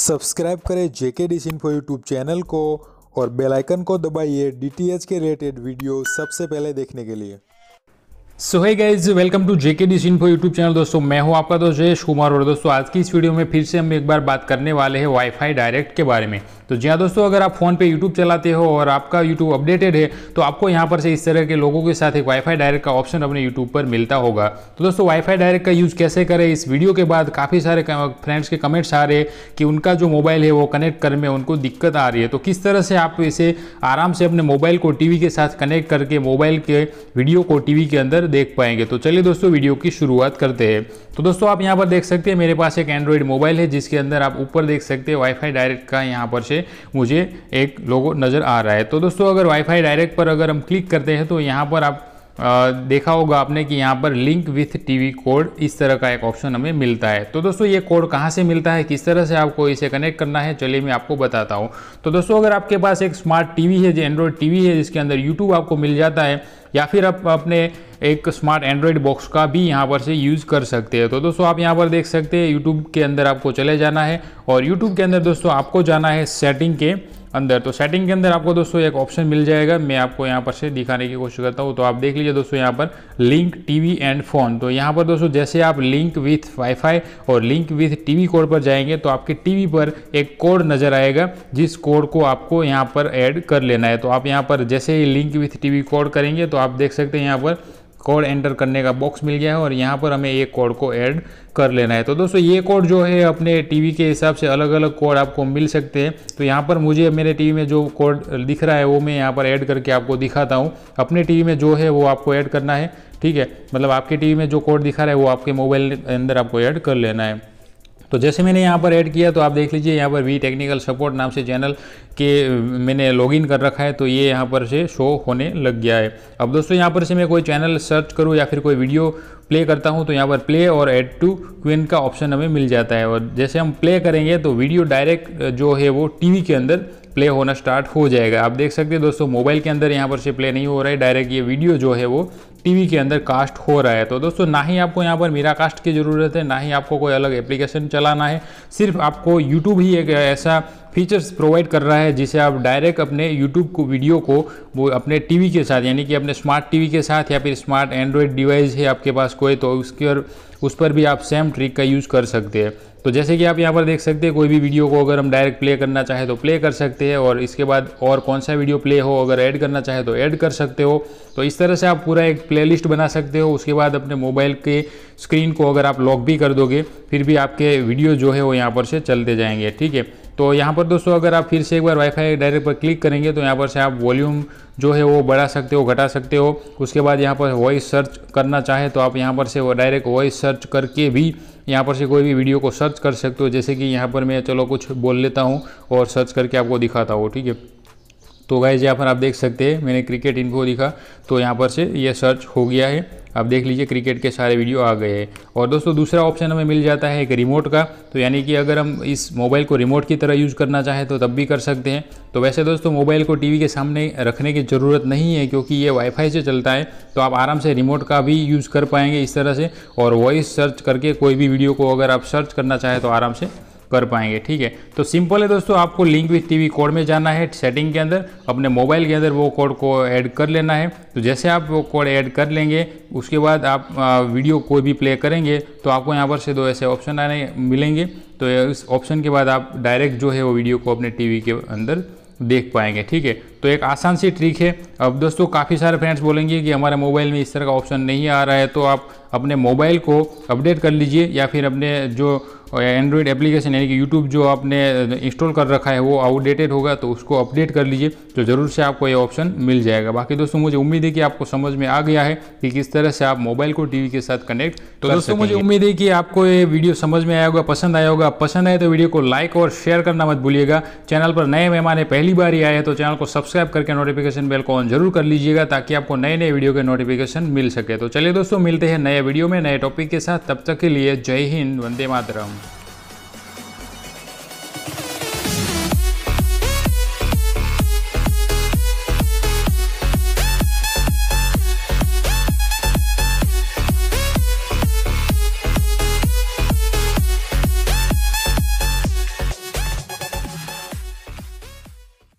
subscribe करें JK D info YouTube channel को और बेल आइकन को दबाइए डीटीएच के रिलेटेड वीडियो सबसे पहले देखने के लिए सो है guys welcome to JK D Singh YouTube channel दोस्तों मैं हूं आपका दोस्त जयेश कुमार और दोस्तों आज की इस वीडियो में फिर से हम एक बार बात करने वाले हैं वाईफाई डायरेक्ट के बारे में तो जी हाँ दोस्तों अगर आप फ़ोन पे यूट्यूब चलाते हो और आपका यूट्यूब अपडेटेड है तो आपको यहाँ पर से इस तरह के लोगों के साथ एक वाईफाई डायरेक्ट का ऑप्शन अपने यूट्यूब पर मिलता होगा तो दोस्तों वाईफाई डायरेक्ट का यूज़ कैसे करें इस वीडियो के बाद काफ़ी सारे फ्रेंड्स के कमेंट्स आ रहे हैं कि उनका जो मोबाइल है वो कनेक्ट करने में उनको दिक्कत आ रही है तो किस तरह से आप इसे आराम से अपने मोबाइल को टी के साथ कनेक्ट करके मोबाइल के वीडियो को टी के अंदर देख पाएंगे तो चलिए दोस्तों वीडियो की शुरुआत करते हैं तो दोस्तों आप यहाँ पर देख सकते हैं मेरे पास एक एंड्रॉयड मोबाइल है जिसके अंदर आप ऊपर देख सकते हैं वाईफाई डायरेक्ट का यहाँ पर से मुझे एक लोगो नज़र आ रहा है तो दोस्तों अगर वाईफाई डायरेक्ट पर अगर हम क्लिक करते हैं तो यहाँ पर आप आ, देखा होगा आपने कि यहाँ पर लिंक विथ टीवी कोड इस तरह का एक ऑप्शन हमें मिलता है तो दोस्तों ये कोड कहाँ से मिलता है किस तरह से आपको इसे कनेक्ट करना है चलिए मैं आपको बताता हूँ तो दोस्तों अगर आपके पास एक स्मार्ट टीवी है जो एंड्रॉयड टीवी है जिसके अंदर यूट्यूब आपको मिल जाता है या फिर आप अपने एक स्मार्ट एंड्रॉयड बॉक्स का भी यहाँ पर से यूज़ कर सकते हैं तो दोस्तों आप यहाँ पर देख सकते हैं यूट्यूब के अंदर आपको चले जाना है और यूट्यूब के अंदर दोस्तों आपको जाना है सेटिंग के अंदर तो सेटिंग के अंदर आपको दोस्तों एक ऑप्शन मिल जाएगा मैं आपको यहाँ पर से दिखाने की कोशिश करता हूँ तो आप देख लीजिए दोस्तों यहाँ पर लिंक टीवी एंड फोन तो यहाँ पर दोस्तों जैसे आप लिंक विथ वाईफाई और लिंक विथ टीवी कोड पर जाएंगे तो आपके टीवी पर एक कोड नजर आएगा जिस कोड को आपको यहाँ पर एड कर लेना है तो आप यहाँ पर जैसे ही लिंक विथ टीवी कोड करेंगे तो आप देख सकते हैं यहाँ पर कोड एंटर करने का बॉक्स मिल गया है और यहाँ पर हमें एक कोड को ऐड कर लेना है तो दोस्तों ये कोड जो है अपने टीवी के हिसाब से अलग अलग कोड आपको मिल सकते हैं तो यहाँ पर मुझे मेरे टीवी में जो कोड दिख रहा है वो मैं यहाँ पर ऐड करके आपको दिखाता हूँ अपने टीवी में जो है वो आपको ऐड करना है ठीक है मतलब आपके टीवी में जो कोड दिखा रहा है वो आपके मोबाइल अंदर आपको ऐड कर लेना है तो जैसे मैंने यहाँ पर ऐड किया तो आप देख लीजिए यहाँ पर वी टेक्निकल सपोर्ट नाम से चैनल के मैंने लॉगिन कर रखा है तो ये यहाँ पर से शो होने लग गया है अब दोस्तों यहाँ पर से मैं कोई चैनल सर्च करूँ या फिर कोई वीडियो प्ले करता हूँ तो यहाँ पर प्ले और एड टू क्विन का ऑप्शन हमें मिल जाता है और जैसे हम प्ले करेंगे तो वीडियो डायरेक्ट जो है वो टी के अंदर प्ले होना स्टार्ट हो जाएगा आप देख सकते हैं दोस्तों मोबाइल के अंदर यहाँ पर से प्ले नहीं हो रहा है डायरेक्ट ये वीडियो जो है वो टीवी के अंदर कास्ट हो रहा है तो दोस्तों ना ही आपको यहाँ पर मीरा कास्ट की ज़रूरत है ना ही आपको कोई अलग एप्लीकेशन चलाना है सिर्फ आपको यूट्यूब ही एक ऐसा फीचर्स प्रोवाइड कर रहा है जिसे आप डायरेक्ट अपने यूट्यूब को वीडियो को वो अपने टीवी के साथ यानी कि अपने स्मार्ट टीवी के साथ या फिर स्मार्ट एंड्रॉयड डिवाइस है आपके पास कोई तो उसके और उस पर भी आप सेम ट्रिक का यूज़ कर सकते हैं तो जैसे कि आप यहाँ पर देख सकते हैं कोई भी वीडियो को अगर हम डायरेक्ट प्ले करना चाहें तो प्ले कर सकते हैं और इसके बाद और कौन सा वीडियो प्ले हो अगर ऐड करना चाहे तो ऐड कर सकते हो तो इस तरह से आप पूरा एक प्लेलिस्ट बना सकते हो उसके बाद अपने मोबाइल के स्क्रीन को अगर आप लॉक भी कर दोगे फिर भी आपके वीडियो जो है वो यहाँ पर से चलते जाएंगे ठीक है तो यहाँ पर पर दोस्तों अगर आप फिर से एक बार वाईफाई डायरेक्ट पर क्लिक करेंगे तो यहाँ पर से आप वॉल्यूम जो है वो बढ़ा सकते हो घटा सकते हो उसके बाद यहाँ पर वॉइस सर्च करना चाहे तो आप यहाँ पर से डायरेक्ट वॉइस सर्च करके भी यहाँ पर से कोई भी वीडियो को सर्च कर सकते हो जैसे कि यहाँ पर मैं चलो कुछ बोल लेता हूँ और सर्च करके आपको दिखाता हूँ ठीक है तो गाइज यहाँ पर आप देख सकते हैं मैंने क्रिकेट इनको लिखा तो यहाँ पर से ये सर्च हो गया है आप देख लीजिए क्रिकेट के सारे वीडियो आ गए हैं और दोस्तों दूसरा ऑप्शन हमें मिल जाता है एक रिमोट का तो यानी कि अगर हम इस मोबाइल को रिमोट की तरह यूज़ करना चाहें तो तब भी कर सकते हैं तो वैसे दोस्तों मोबाइल को टीवी के सामने रखने की ज़रूरत नहीं है क्योंकि ये वाईफाई से चलता है तो आप आराम से रिमोट का भी यूज़ कर पाएंगे इस तरह से और वॉइस सर्च करके कोई भी वीडियो को अगर आप सर्च करना चाहें तो आराम से कर पाएंगे ठीक है तो सिंपल है दोस्तों आपको लिंक विथ टीवी कोड में जाना है सेटिंग के अंदर अपने मोबाइल के अंदर वो कोड को ऐड कर लेना है तो जैसे आप वो कोड ऐड कर लेंगे उसके बाद आप वीडियो कोई भी प्ले करेंगे तो आपको यहाँ पर से दो ऐसे ऑप्शन आने मिलेंगे तो इस ऑप्शन के बाद आप डायरेक्ट जो है वो वीडियो को अपने वी के अंदर देख पाएंगे ठीक है तो एक आसान सी ट्रिक है अब दोस्तों काफ़ी सारे फ्रेंड्स बोलेंगे कि हमारे मोबाइल में इस तरह का ऑप्शन नहीं आ रहा है तो आप अपने मोबाइल को अपडेट कर लीजिए या फिर अपने जो और एंड्रॉयड एप्लीकेशन यानी कि यूट्यूब जो आपने इंस्टॉल कर रखा है वो आउटडेटेड होगा तो उसको अपडेट कर लीजिए तो ज़रूर से आपको ये ऑप्शन मिल जाएगा बाकी दोस्तों मुझे उम्मीद है कि आपको समझ में आ गया है कि किस तरह से आप मोबाइल को टीवी के साथ कनेक्ट तो दोस्तों मुझे उम्मीद है कि आपको ये वीडियो समझ में आया होगा पसंद आया होगा पसंद आए तो वीडियो को लाइक और शेयर करना मत भूलिएगा चैनल पर नए मेहमान है पहली बार ही आए हैं तो चैनल को सब्सक्राइब करके नोटिफिकेशन बेल को ऑन जरूर कर लीजिएगा ताकि आपको नए नए वीडियो के नोटिफिकेशन मिल सके तो चलिए दोस्तों मिलते हैं नए वीडियो में नए टॉपिक के साथ तब तक के लिए जय हिंद वंदे मातरम